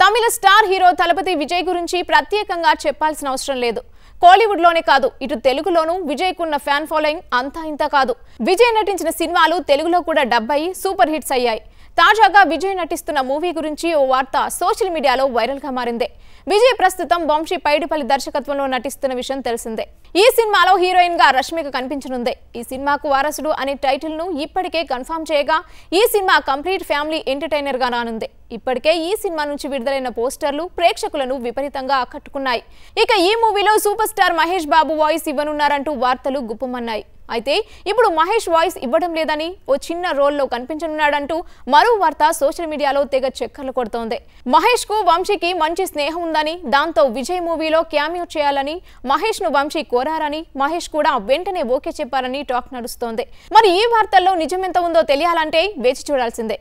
తమిళ star hero Thalapathy Vijay గురించి ప్రత్యేకంగా చెప్పాల్సిన అవసరం లేదు కోలీవుడ్లోనే కాదు ఇటు తెలుగులోనూ విజయ్కున్న ఫ్యాన్ ఫాలోయింగ్ అంతా ఇంత కాదు విజయ్ నటించిన సినిమాలు తెలుగులో కూడా డబ్బై సూపర్ హిట్స్ అయ్యాయి తాజాగా విజయ్ నటిస్తున్న మూవీ గురించి ఓ వార్త సోషల్ మీడియాలో వైరల్గా మారింది విజయ్ ప్రస్తుతం వంశీ పైడిపల్లి దర్శకత్వంలో నటిస్తున్న విషయం తెలిసిందే ఈ సినిమాలో హీరోయిన్ గా రష్మిక కనిపించనుంది ఈ సినిమాకు వారసుడు అనే టైటిల్ ను ఇప్పటికే కన్ఫర్మ్ చేయగా ఈ సినిమా కంప్లీట్ ఫ్యామిలీ ఎంటర్టైనర్ గా రానుంది ఇప్పటికే ఈ సినిమా నుంచి విడుదలైన పోస్టర్లు ప్రేక్షకులను విపరీతంగా ఆకట్టుకున్నాయి ఇక ఈ మూవీలో super star Mahesh Babu voice ఇవ్వనున్నారంటూ వార్తలు గుప్పమన్నాయి అయితే ఇప్పుడు మహేష్ వాయిస్ ఇవ్వడం లేదని ఓ చిన్న రోల్లో కనిపించనున్నాడంటూ మరో వార్త సోషల్ మీడియాలో తెగ చక్కర్లు కొడుతోంది మహేష్ కు వంశీకి మంచి స్నేహం ఉందని దాంతో విజయ్ మూవీలో క్యామియో చేయాలని మహేష్ ను వంశీ కోరారని మహేష్ కూడా వెంటనే ఓకే చెప్పారని టాక్ నడుస్తోంది మరి ఈ వార్తల్లో నిజమెంత ఉందో తెలియాలంటే వేచి చూడాల్సిందే